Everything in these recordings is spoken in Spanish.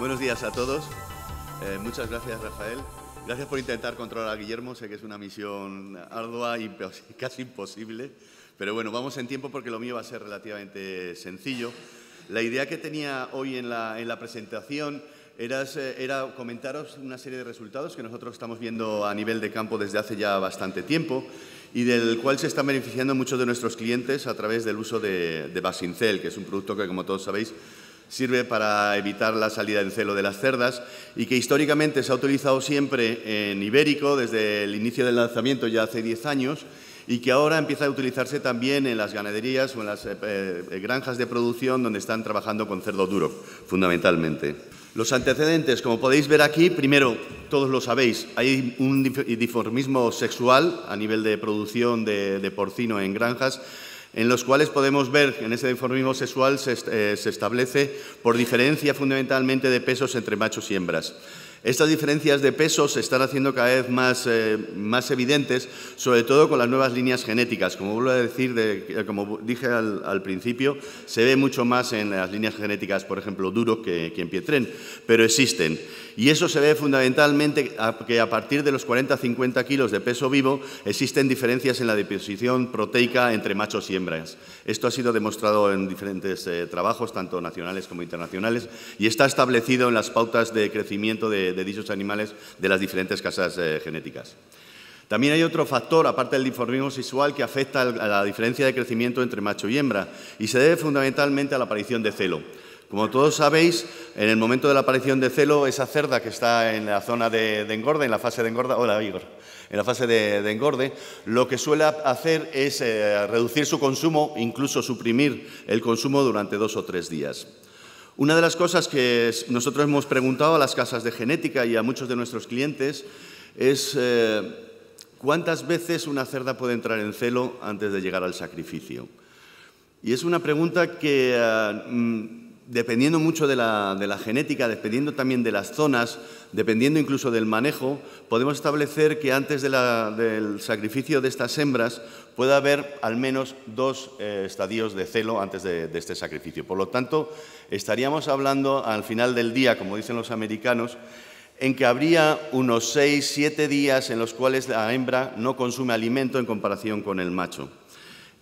Buenos días a todos. Eh, muchas gracias, Rafael. Gracias por intentar controlar a Guillermo. Sé que es una misión ardua y casi imposible. Pero bueno, vamos en tiempo porque lo mío va a ser relativamente sencillo. La idea que tenía hoy en la, presentación era, comentaros una serie de resultados que nosotros estamos viendo a nivel de campo desde hace ya bastante tiempo y del cual se están beneficiando muchos de nuestros clientes a través del uso de, de Basincel, que es un producto que, como todos sabéis, sirve para evitar la salida en celo de las cerdas y que históricamente se ha utilizado siempre en ibérico desde el inicio del lanzamiento ya hace 10 años y que ahora empieza a utilizarse también en las ganaderías o en las eh, eh, granjas de producción donde están trabajando con cerdo duro, fundamentalmente. Los antecedentes, como podéis ver aquí, primero, todos lo sabéis, hay un diformismo sexual a nivel de producción de porcino en granjas en los cuales podemos ver que en ese deformismo sexual eh, se, establece por diferencia fundamentalmente de pesos entre machos y hembras. Estas diferencias de pesos se están haciendo cada vez más, eh, más, evidentes, sobre todo con las nuevas líneas genéticas. Como vuelvo a decir, eh, como dije al, principio, se ve mucho más en las líneas genéticas, por ejemplo, duro que, que en Pietren, pero existen. Y eso se ve fundamentalmente que a partir de los 40-50 kilos de peso vivo existen diferencias en la deposición proteica entre machos y hembras. Esto ha sido demostrado en diferentes eh, trabajos, tanto nacionales como internacionales, y está establecido en las pautas de crecimiento de, dichos animales de las diferentes casas eh, genéticas. También hay otro factor, aparte del dimorfismo sexual, que afecta a la diferencia de crecimiento entre macho y hembra y se debe fundamentalmente a la aparición de celo. Como todos sabéis, en el momento de la aparición de celo, esa cerda que está en la zona de, engorde, en la fase de engorda, hola Igor, en la fase de, engorde, lo que suele hacer es eh, reducir su consumo, incluso suprimir el consumo durante dos o tres días. Una de las cosas que nosotros hemos preguntado a las casas de genética y a muchos de nuestros clientes es eh, cuántas veces una cerda puede entrar en celo antes de llegar al sacrificio. Y es una pregunta que ah, mm, dependiendo mucho de la, genética, dependiendo también de las zonas, dependiendo incluso del manejo, podemos establecer que antes del sacrificio de estas hembras puede haber al menos dos eh, estadios de celo antes de, este sacrificio. Por lo tanto, estaríamos hablando al final del día, como dicen los americanos, en que habría unos seis, siete días en los cuales la hembra no consume alimento en comparación con el macho.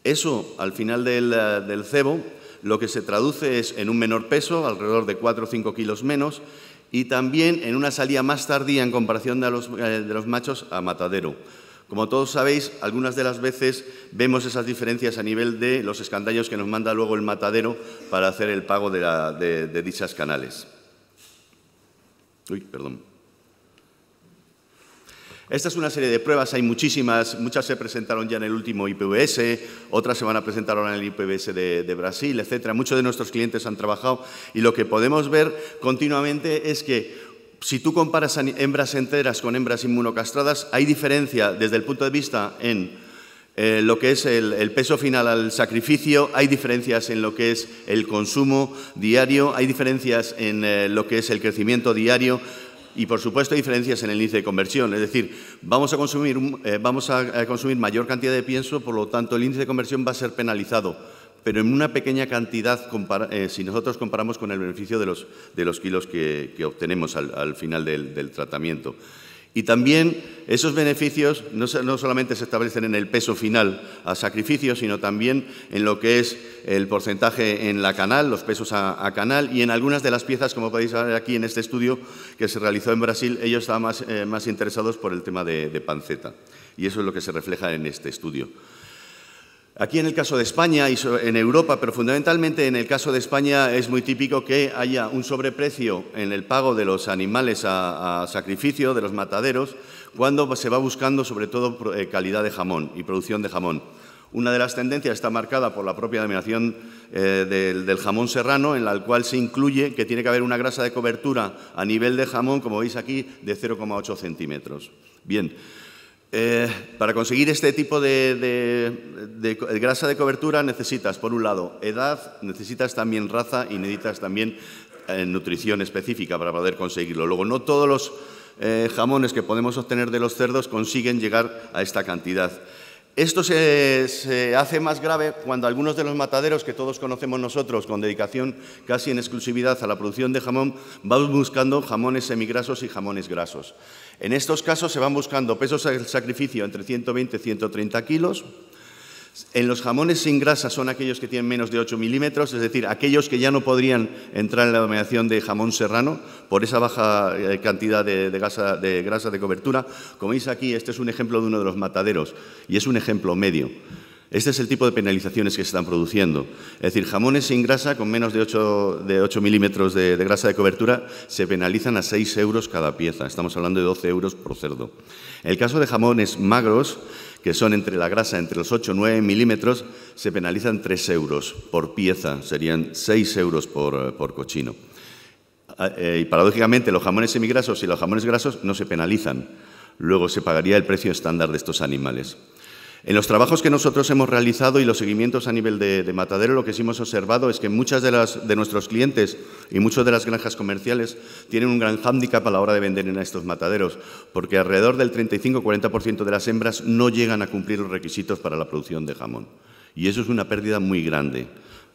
Eso, al final del eh, cebo, lo que se traduce es en un menor peso, alrededor de 4 o 5 kilos menos, y también en una salida más tardía en comparación eh, de los, machos a matadero. Como todos sabéis, algunas de las veces vemos esas diferencias a nivel de los escandallos que nos manda luego el matadero para hacer el pago de, de dichas canales. Uy, perdón. Esta es una serie de pruebas, hay muchísimas, muchas se presentaron ya en el último IPVS, otras se van a presentar ahora en el IPVS de, Brasil, etc. Muchos de nuestros clientes han trabajado y lo que podemos ver continuamente es que si tú comparas hembras enteras con hembras inmunocastradas, hay diferencia desde el punto de vista en eh, lo que es el, peso final al sacrificio, hay diferencias en lo que es el consumo diario, hay diferencias en eh, lo que es el crecimiento diario y, por supuesto, diferencias en el índice de conversión. Es decir, vamos a consumir, eh, vamos a eh, consumir mayor cantidad de pienso, por lo tanto, el índice de conversión va a ser penalizado pero en una pequeña cantidad eh, si nosotros comparamos con el beneficio de los, de los kilos que, obtenemos al, final del tratamiento. Y también esos beneficios no, solamente se establecen en el peso final a sacrificio, sino también en lo que es el porcentaje en la canal, los pesos a, canal, y en algunas de las piezas, como podéis ver aquí en este estudio que se realizó en Brasil, ellos estaban más, eh, interesados por el tema de panceta. Y eso es lo que se refleja en este estudio. Aquí en el caso de España y en Europa, pero fundamentalmente en el caso de España es muy típico que haya un sobreprecio en el pago de los animales a, sacrificio, de los mataderos, cuando se va buscando sobre todo eh, calidad de jamón y producción de jamón. Una de las tendencias está marcada por la propia denominación eh, del, del, jamón serrano, en la cual se incluye que tiene que haber una grasa de cobertura a nivel de jamón, como veis aquí, de 0,8 centímetros. Bien, eh, para conseguir este tipo de, grasa de cobertura necesitas, por un lado, edad, necesitas también raza y necesitas también eh, nutrición específica para poder conseguirlo. Luego, no todos los eh, jamones que podemos obtener de los cerdos consiguen llegar a esta cantidad. Esto se, hace más grave cuando algunos de los mataderos que todos conocemos nosotros, con dedicación casi en exclusividad a la producción de jamón, van buscando jamones semigrasos y jamones grasos. En estos casos se van buscando pesos al sacrificio entre 120 y 130 kilos, en los jamones sin grasa son aquellos que tienen menos de 8 milímetros, es decir, aquellos que ya no podrían entrar en la denominación de jamón serrano por esa baja eh, cantidad de, grasa de cobertura. Como veis aquí, este es un ejemplo de uno de los mataderos y es un ejemplo medio. Este es el tipo de penalizaciones que se están produciendo. Es decir, jamones sin grasa con menos de 8, milímetros de, de grasa de cobertura se penalizan a 6 euros cada pieza. Estamos hablando de 12 euros por cerdo. el caso de jamones magros, que son entre la grasa entre los 8 y 9 milímetros, se penalizan 3 euros por pieza, serían 6 euros por, eh, por cochino. Ah, eh, y paradójicamente, los jamones semigrasos y los jamones grasos no se penalizan. Luego se pagaría el precio estándar de estos animales. En los trabajos que nosotros hemos realizado y los seguimientos a nivel de, matadero, lo que sí hemos observado es que muchas de, nuestros clientes y muchas de las granjas comerciales tienen un gran hándicap a la hora de vender en estos mataderos, porque alrededor del 35-40% de las hembras no llegan a cumplir los requisitos para la producción de jamón. Y eso es una pérdida muy grande.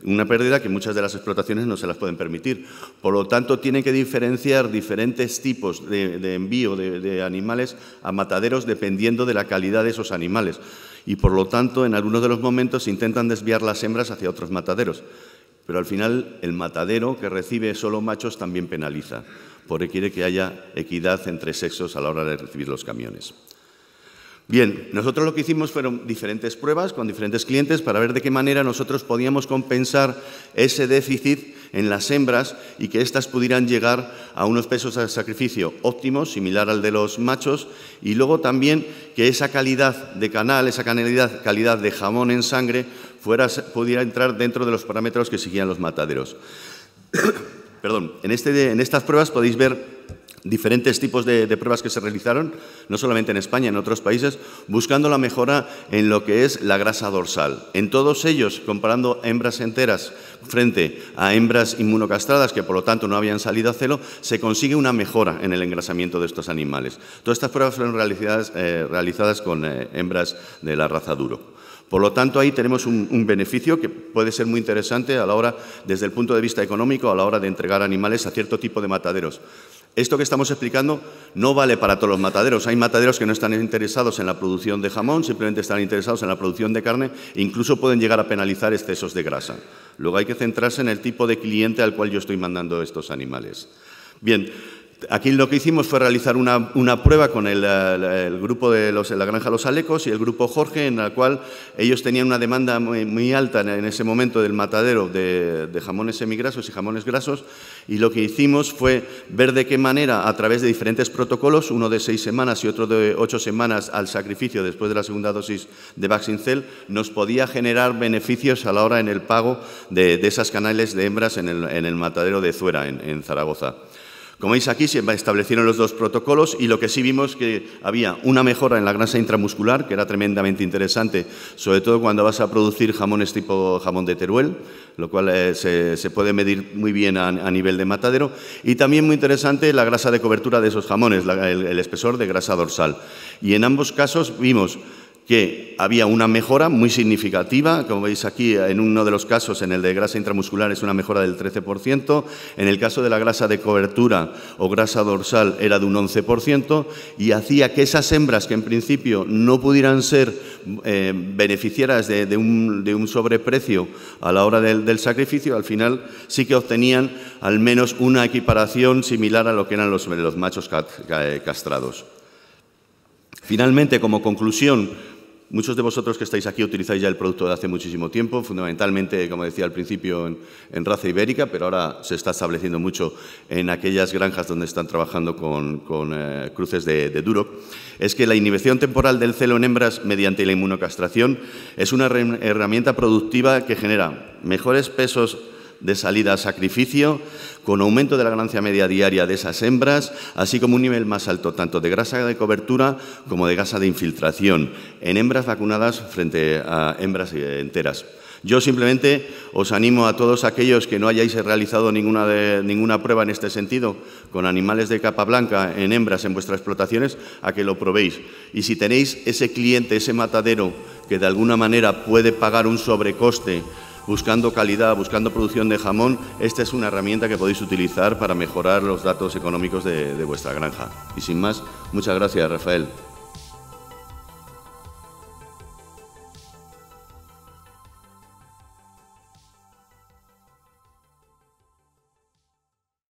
Una pérdida que muchas de las explotaciones no se las pueden permitir. Por lo tanto, tienen que diferenciar diferentes tipos de, envío de animales a mataderos dependiendo de la calidad de esos animales y por lo tanto en algunos de los momentos intentan desviar las hembras hacia otros mataderos. Pero al final el matadero que recibe solo machos también penaliza, porque quiere que haya equidad entre sexos a la hora de recibir los camiones. Bien, nosotros lo que hicimos fueron diferentes pruebas con diferentes clientes para ver de qué manera nosotros podíamos compensar ese déficit en las hembras y que éstas pudieran llegar a unos pesos al sacrificio óptimos, similar al de los machos, y luego también que esa calidad de canal, esa calidad, de jamón en sangre, fuera, pudiera entrar dentro de los parámetros que seguían los mataderos. Perdón, en, este, en estas pruebas podéis ver diferentes tipos de, pruebas que se realizaron, no solamente en España, en otros países, buscando la mejora en lo que es la grasa dorsal. En todos ellos, comparando hembras enteras frente a hembras inmunocastradas, que por lo tanto no habían salido a celo, se consigue una mejora en el engrasamiento de estos animales. Todas estas pruebas fueron realizadas, eh, realizadas con eh, hembras de la raza duro. Por lo tanto, ahí tenemos un, un, beneficio que puede ser muy interesante a la hora, desde el punto de vista económico, a la hora de entregar animales a cierto tipo de mataderos. Esto que estamos explicando no vale para todos los mataderos. Hay mataderos que no están interesados en la producción de jamón, simplemente están interesados en la producción de carne e incluso pueden llegar a penalizar excesos de grasa. Luego hay que centrarse en el tipo de cliente al cual yo estoy mandando estos animales. Bien, Aquí lo que hicimos fue realizar una, prueba con el, grupo de los, la Granja Los Alecos y el grupo Jorge, en la cual ellos tenían una demanda muy, alta en ese momento del matadero de, jamones semigrasos y jamones grasos, y lo que hicimos fue ver de qué manera, a través de diferentes protocolos, uno de seis semanas y otro de ocho semanas al sacrificio después de la segunda dosis de Vaxincel, nos podía generar beneficios a la hora en el pago de, esas canales de hembras en el, matadero de Zuera, en Zaragoza. Como veis aquí, se establecieron los dos protocolos y lo que sí vimos que había una mejora en la grasa intramuscular, que era tremendamente interesante, sobre todo cuando vas a producir jamones tipo jamón de Teruel, lo cual eh, se, puede medir muy bien a, nivel de matadero. Y también muy interesante la grasa de cobertura de esos jamones, el espesor de grasa dorsal. Y en ambos casos vimos que había una mejora muy significativa, como veis aquí en uno de los casos, en el de grasa intramuscular es una mejora del 13%, en el caso de la grasa de cobertura o grasa dorsal era de un 11% y hacía que esas hembras que en principio no pudieran ser eh, de, un, sobreprecio a la hora del, sacrificio, al final sí que obtenían al menos una equiparación similar a lo que eran los, los machos castrados. Finalmente, como conclusión, Muchos de vosotros que estáis aquí utilizáis ya el producto de hace muchísimo tiempo, fundamentalmente, como decía al principio, en, raza ibérica, pero ahora se está estableciendo mucho en aquellas granjas donde están trabajando con, eh, cruces de, de duro. Es que la inhibición temporal del celo en hembras mediante la inmunocastración es una herramienta productiva que genera mejores pesos de salida a sacrificio, con aumento de la ganancia media diaria de esas hembras, así como un nivel más alto tanto de grasa de cobertura como de grasa de infiltración en hembras vacunadas frente a hembras eh, enteras. Yo simplemente os animo a todos aquellos que no hayáis realizado ninguna, ninguna prueba en este sentido con animales de capa blanca en hembras en vuestras explotaciones a que lo probéis. Y si tenéis ese cliente, ese matadero que de alguna manera puede pagar un sobrecoste buscando calidad, buscando producción de jamón, esta es una herramienta que podéis utilizar para mejorar los datos económicos de, vuestra granja. Y sin más, muchas gracias, Rafael.